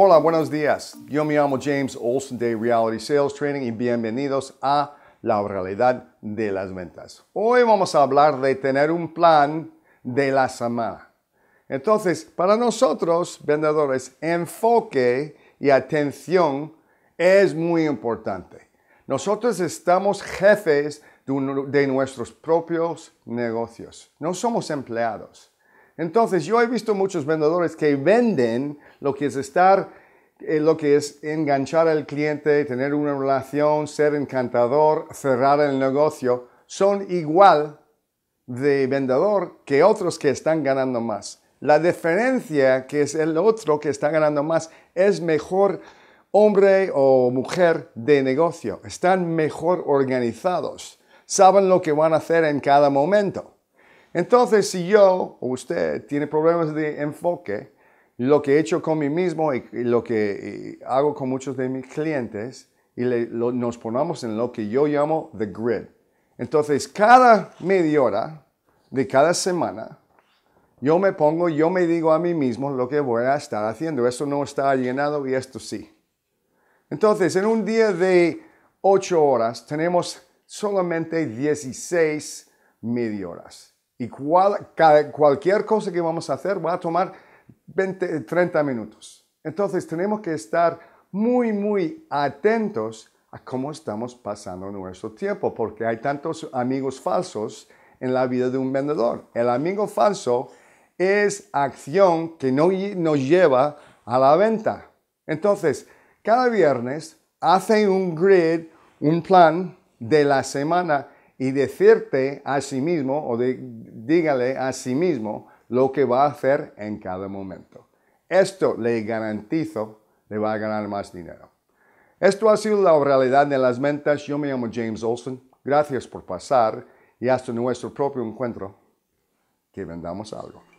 Hola, buenos días. Yo me llamo James Olson de Reality Sales Training y bienvenidos a La Realidad de las Ventas. Hoy vamos a hablar de tener un plan de la semana. Entonces, para nosotros, vendedores, enfoque y atención es muy importante. Nosotros estamos jefes de nuestros propios negocios. No somos empleados. Entonces, yo he visto muchos vendedores que venden lo que es estar, eh, lo que es enganchar al cliente, tener una relación, ser encantador, cerrar el negocio. Son igual de vendedor que otros que están ganando más. La diferencia que es el otro que está ganando más es mejor hombre o mujer de negocio. Están mejor organizados. Saben lo que van a hacer en cada momento. Entonces, si yo o usted tiene problemas de enfoque, lo que he hecho con mí mismo y lo que hago con muchos de mis clientes, y nos ponemos en lo que yo llamo the grid. Entonces, cada media hora de cada semana, yo me pongo, yo me digo a mí mismo lo que voy a estar haciendo. Eso no está llenado y esto sí. Entonces, en un día de 8 horas, tenemos solamente 16 media horas. Y cual, cualquier cosa que vamos a hacer va a tomar 20, 30 minutos. Entonces tenemos que estar muy, muy atentos a cómo estamos pasando nuestro tiempo, porque hay tantos amigos falsos en la vida de un vendedor. El amigo falso es acción que no nos lleva a la venta. Entonces, cada viernes hace un grid, un plan de la semana y decirte a sí mismo o de, dígale a sí mismo lo que va a hacer en cada momento. Esto le garantizo, le va a ganar más dinero. Esto ha sido la realidad de las mentas. Yo me llamo James Olson. Gracias por pasar y hasta nuestro propio encuentro. Que vendamos algo.